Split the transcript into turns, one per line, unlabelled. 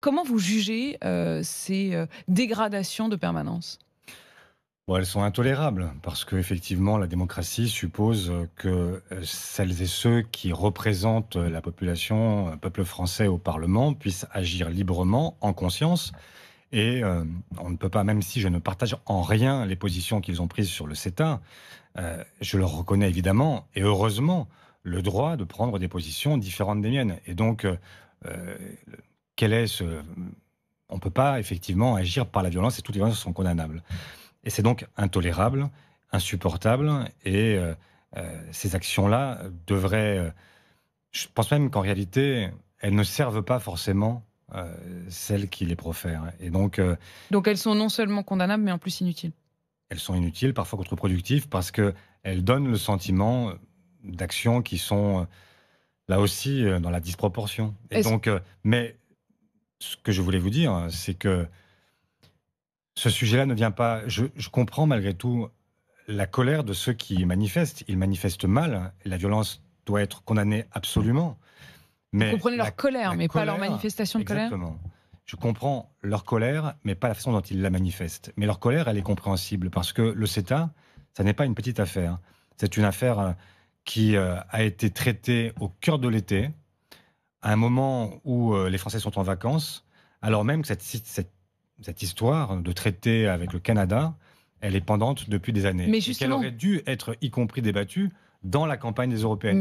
Comment vous jugez euh, ces euh, dégradations de permanence Bon, elles sont intolérables parce que, effectivement, la démocratie suppose euh, que celles et ceux qui représentent la population, le peuple français au Parlement, puissent agir librement, en conscience. Et on ne peut pas, même si je ne partage en rien les positions qu'ils ont prises sur le CETA, je leur reconnais évidemment, et heureusement, le droit de prendre des positions différentes des miennes. Et donc, est ce. On ne peut pas effectivement agir par la violence et toutes les violences sont condamnables. Et c'est donc intolérable, insupportable et euh, euh, ces actions-là devraient. Euh, je pense même qu'en réalité, elles ne servent pas forcément celles qui les profèrent. Et donc. donc elles sont non seulement condamnables, mais en plus inutiles. Elles sont inutiles, parfois contre-productives, parce qu'elles donnent le sentiment d'actions qui sont là aussi dans la disproportion. Et donc, mais ce que je voulais vous dire, c'est que ce sujet-là ne vient pas. Je, comprends malgré tout la colère de ceux qui manifestent. Ils manifestent mal. La violence doit être condamnée absolument. Mais vous comprenez leur colère, mais pas leur manifestation de exactement. colère. Je comprends leur colère, mais pas la façon dont ils la manifestent. Mais leur colère, elle est compréhensible parce que le CETA, ça n'est pas une petite affaire. C'est une affaire euh, qui euh, a été traitée au cœur de l'été, à un moment où euh, les Français sont en vacances, alors même que cette, cette, cette histoire de traité avec le Canada, elle est pendante depuis des années. et qu'elle aurait dû être y compris débattue dans la campagne des Européennes.